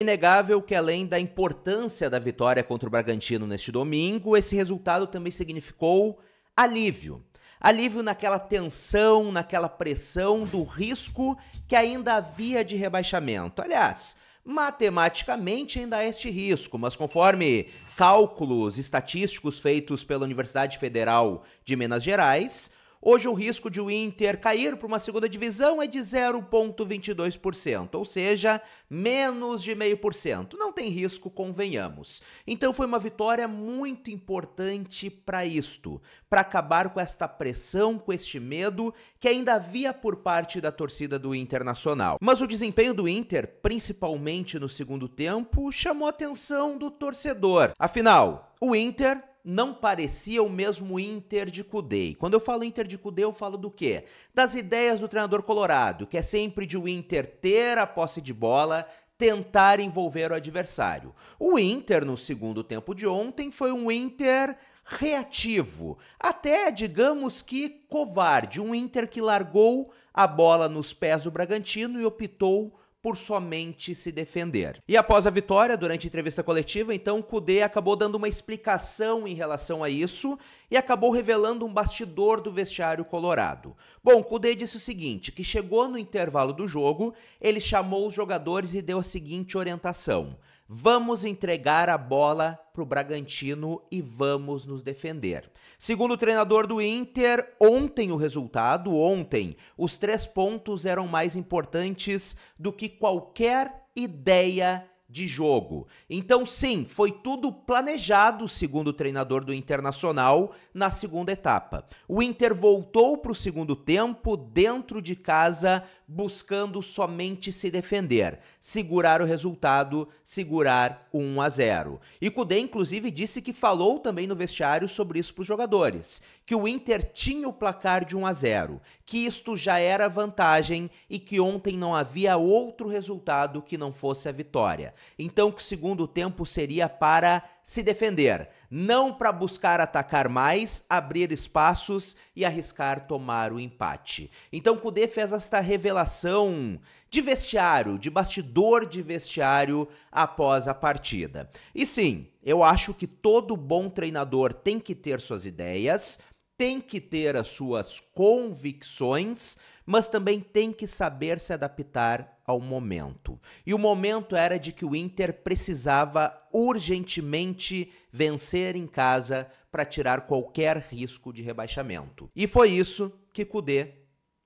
Inegável que, além da importância da vitória contra o Bragantino neste domingo, esse resultado também significou alívio. Alívio naquela tensão, naquela pressão do risco que ainda havia de rebaixamento. Aliás, matematicamente ainda há este risco, mas conforme cálculos estatísticos feitos pela Universidade Federal de Minas Gerais, Hoje o risco de o Inter cair para uma segunda divisão é de 0,22%, ou seja, menos de 0,5%. Não tem risco, convenhamos. Então foi uma vitória muito importante para isto, para acabar com esta pressão, com este medo que ainda havia por parte da torcida do Internacional. Mas o desempenho do Inter, principalmente no segundo tempo, chamou a atenção do torcedor. Afinal, o Inter não parecia o mesmo Inter de Cudê. Quando eu falo Inter de Cudê, eu falo do quê? Das ideias do treinador colorado, que é sempre de o Inter ter a posse de bola, tentar envolver o adversário. O Inter, no segundo tempo de ontem, foi um Inter reativo, até digamos que covarde, um Inter que largou a bola nos pés do Bragantino e optou por somente se defender. E após a vitória, durante a entrevista coletiva, então Kudê acabou dando uma explicação em relação a isso e acabou revelando um bastidor do vestiário colorado. Bom, Kudê disse o seguinte, que chegou no intervalo do jogo, ele chamou os jogadores e deu a seguinte orientação: Vamos entregar a bola para o Bragantino e vamos nos defender. Segundo o treinador do Inter, ontem o resultado, ontem, os três pontos eram mais importantes do que qualquer ideia de jogo. Então, sim, foi tudo planejado, segundo o treinador do Internacional, na segunda etapa. O Inter voltou para o segundo tempo, dentro de casa, buscando somente se defender, segurar o resultado, segurar o 1 a 0. E Cudê, inclusive, disse que falou também no vestiário sobre isso para os jogadores, que o Inter tinha o placar de 1 a 0 que isto já era vantagem e que ontem não havia outro resultado que não fosse a vitória. Então que o segundo tempo seria para se defender, não para buscar atacar mais, abrir espaços e arriscar tomar o empate. Então Kudê fez esta revelação de vestiário, de bastidor de vestiário após a partida. E sim, eu acho que todo bom treinador tem que ter suas ideias, tem que ter as suas convicções, mas também tem que saber se adaptar ao momento. E o momento era de que o Inter precisava urgentemente vencer em casa para tirar qualquer risco de rebaixamento. E foi isso que Cudê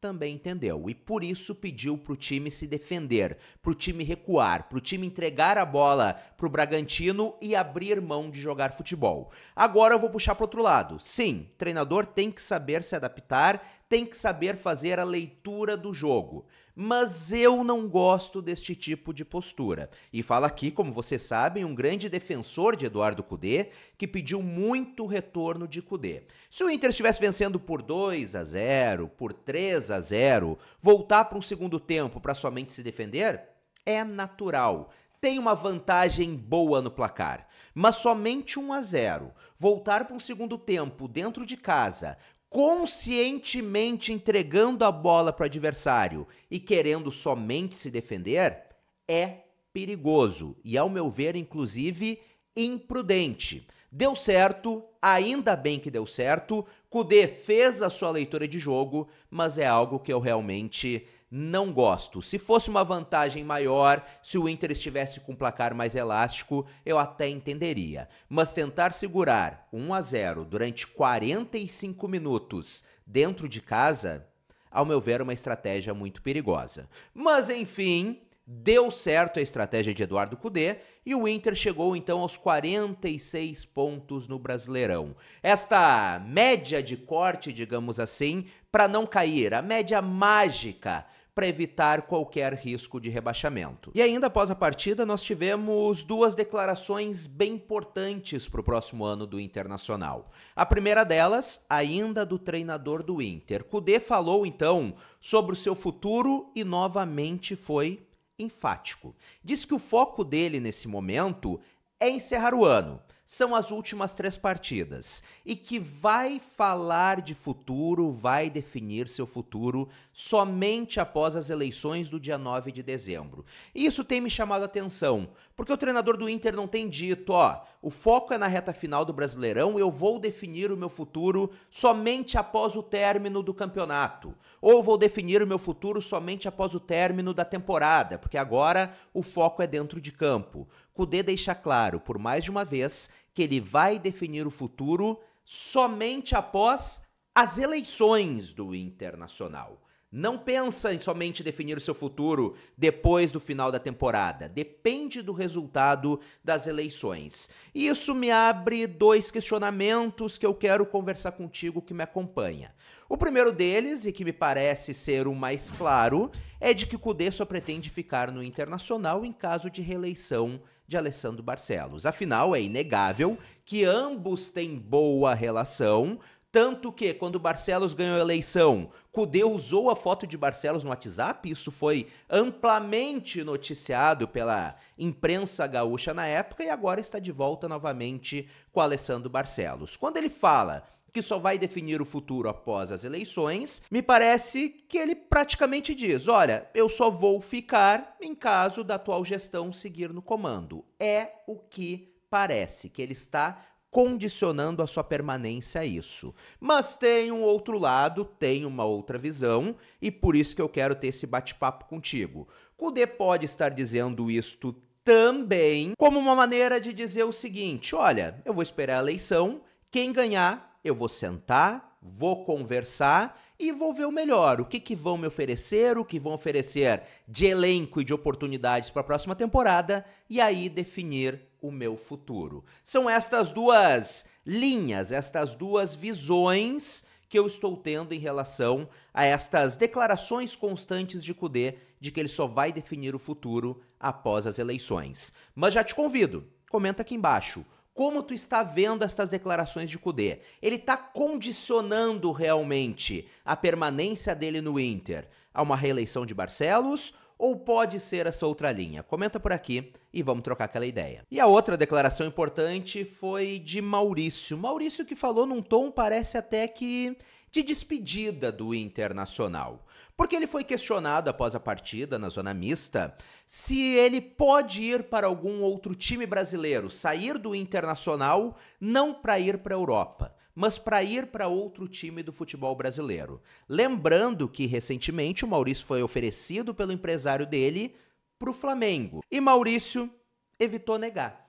também entendeu e por isso pediu para o time se defender, para o time recuar, para o time entregar a bola para o Bragantino e abrir mão de jogar futebol. Agora eu vou puxar para outro lado. Sim, treinador tem que saber se adaptar, tem que saber fazer a leitura do jogo mas eu não gosto deste tipo de postura. E fala aqui, como vocês sabem, um grande defensor de Eduardo Cudê, que pediu muito retorno de Cudê. Se o Inter estivesse vencendo por 2 a 0, por 3 a 0, voltar para um segundo tempo para somente se defender é natural. Tem uma vantagem boa no placar, mas somente 1 a 0. Voltar para um segundo tempo dentro de casa conscientemente entregando a bola para o adversário e querendo somente se defender, é perigoso e, ao meu ver, inclusive imprudente. Deu certo, ainda bem que deu certo. Kudê fez a sua leitura de jogo, mas é algo que eu realmente não gosto. Se fosse uma vantagem maior, se o Inter estivesse com um placar mais elástico, eu até entenderia. Mas tentar segurar 1 a 0 durante 45 minutos dentro de casa, ao meu ver, é uma estratégia muito perigosa. Mas enfim, deu certo a estratégia de Eduardo Cudê e o Inter chegou então aos 46 pontos no Brasileirão. Esta média de corte, digamos assim, para não cair, a média mágica para evitar qualquer risco de rebaixamento. E ainda após a partida, nós tivemos duas declarações bem importantes para o próximo ano do Internacional. A primeira delas, ainda do treinador do Inter. Kudê falou então sobre o seu futuro e novamente foi enfático. Diz que o foco dele nesse momento é encerrar o ano são as últimas três partidas e que vai falar de futuro, vai definir seu futuro somente após as eleições do dia 9 de dezembro. E isso tem me chamado a atenção, porque o treinador do Inter não tem dito, ó, o foco é na reta final do Brasileirão, eu vou definir o meu futuro somente após o término do campeonato, ou vou definir o meu futuro somente após o término da temporada, porque agora o foco é dentro de campo. Cudê deixa claro, por mais de uma vez, que ele vai definir o futuro somente após as eleições do Internacional. Não pensa em somente definir o seu futuro depois do final da temporada. Depende do resultado das eleições. E isso me abre dois questionamentos que eu quero conversar contigo que me acompanha. O primeiro deles, e que me parece ser o mais claro, é de que Cudê só pretende ficar no Internacional em caso de reeleição de Alessandro Barcelos. Afinal, é inegável que ambos têm boa relação, tanto que, quando Barcelos ganhou a eleição, Cudê usou a foto de Barcelos no WhatsApp, isso foi amplamente noticiado pela imprensa gaúcha na época e agora está de volta novamente com Alessandro Barcelos. Quando ele fala que só vai definir o futuro após as eleições, me parece que ele praticamente diz: olha, eu só vou ficar em caso da atual gestão seguir no comando. É o que parece, que ele está condicionando a sua permanência a isso. Mas tem um outro lado, tem uma outra visão, e por isso que eu quero ter esse bate-papo contigo. Kudê pode estar dizendo isto também como uma maneira de dizer o seguinte: olha, eu vou esperar a eleição, quem ganhar, eu vou sentar, vou conversar e vou ver o melhor. O que, que vão me oferecer, o que vão oferecer de elenco e de oportunidades para a próxima temporada, e aí definir o meu futuro. São estas duas linhas, estas duas visões que eu estou tendo em relação a estas declarações constantes de Kudê de que ele só vai definir o futuro após as eleições. Mas já te convido, comenta aqui embaixo. Como tu está vendo estas declarações de Kudê? Ele está condicionando realmente a permanência dele no Inter a uma reeleição de Barcelos ou pode ser essa outra linha? Comenta por aqui e vamos trocar aquela ideia. E a outra declaração importante foi de Maurício. Maurício que falou num tom parece até que de despedida do Internacional. Porque ele foi questionado após a partida na zona mista se ele pode ir para algum outro time brasileiro, sair do Internacional não para ir para a Europa mas para ir para outro time do futebol brasileiro. Lembrando que recentemente o Maurício foi oferecido pelo empresário dele para o Flamengo e Maurício evitou negar.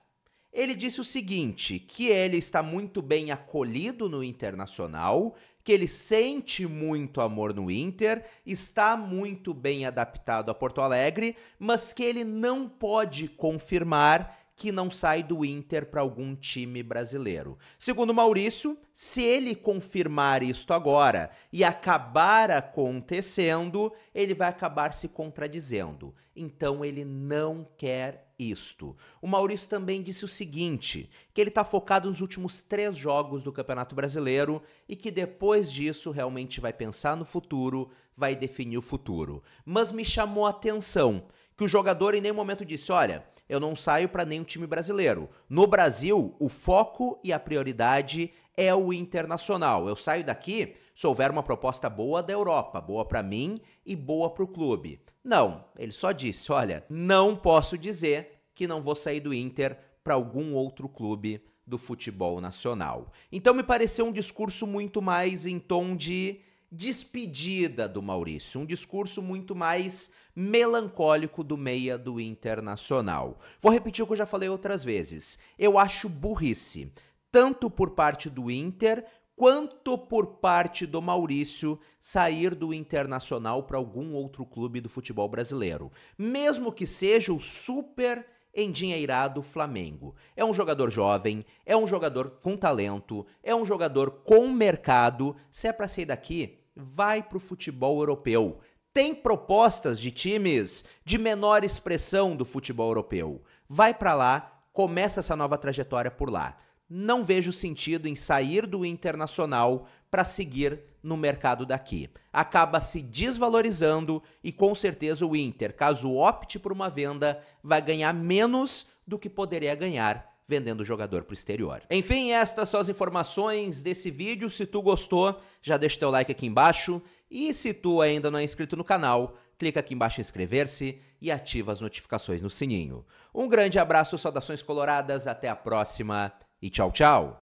Ele disse o seguinte: que ele está muito bem acolhido no internacional, que ele sente muito amor no Inter, está muito bem adaptado a Porto Alegre, mas que ele não pode confirmar que não sai do Inter para algum time brasileiro. Segundo Maurício, se ele confirmar isto agora e acabar acontecendo, ele vai acabar se contradizendo. Então ele não quer isto. O Maurício também disse o seguinte: que ele está focado nos últimos três jogos do Campeonato Brasileiro e que depois disso realmente vai pensar no futuro, vai definir o futuro. Mas me chamou a atenção que o jogador em nenhum momento disse: olha eu não saio para nenhum time brasileiro. No Brasil, o foco e a prioridade é o internacional. Eu saio daqui se houver uma proposta boa da Europa, boa para mim e boa para o clube. Não, ele só disse: olha, não posso dizer que não vou sair do Inter para algum outro clube do futebol nacional. Então me pareceu um discurso muito mais em tom de despedida do Maurício, um discurso muito mais melancólico do meia do Internacional. Vou repetir o que eu já falei outras vezes. Eu acho burrice, tanto por parte do Inter quanto por parte do Maurício sair do Internacional para algum outro clube do futebol brasileiro, mesmo que seja o super endinheirado Flamengo. É um jogador jovem, é um jogador com talento, é um jogador com mercado. Se é para sair daqui, vai para o futebol europeu. Tem propostas de times de menor expressão do futebol europeu. Vai para lá, começa essa nova trajetória por lá. Não vejo sentido em sair do internacional para seguir no mercado daqui. Acaba se desvalorizando e com certeza o Inter, caso opte por uma venda, vai ganhar menos do que poderia ganhar vendendo o jogador para o exterior. Enfim, estas são as informações desse vídeo. Se tu gostou, já deixa teu like aqui embaixo. E se tu ainda não é inscrito no canal, clica aqui embaixo em inscrever-se e ativa as notificações no sininho. Um grande abraço, saudações coloradas, até a próxima e tchau, tchau!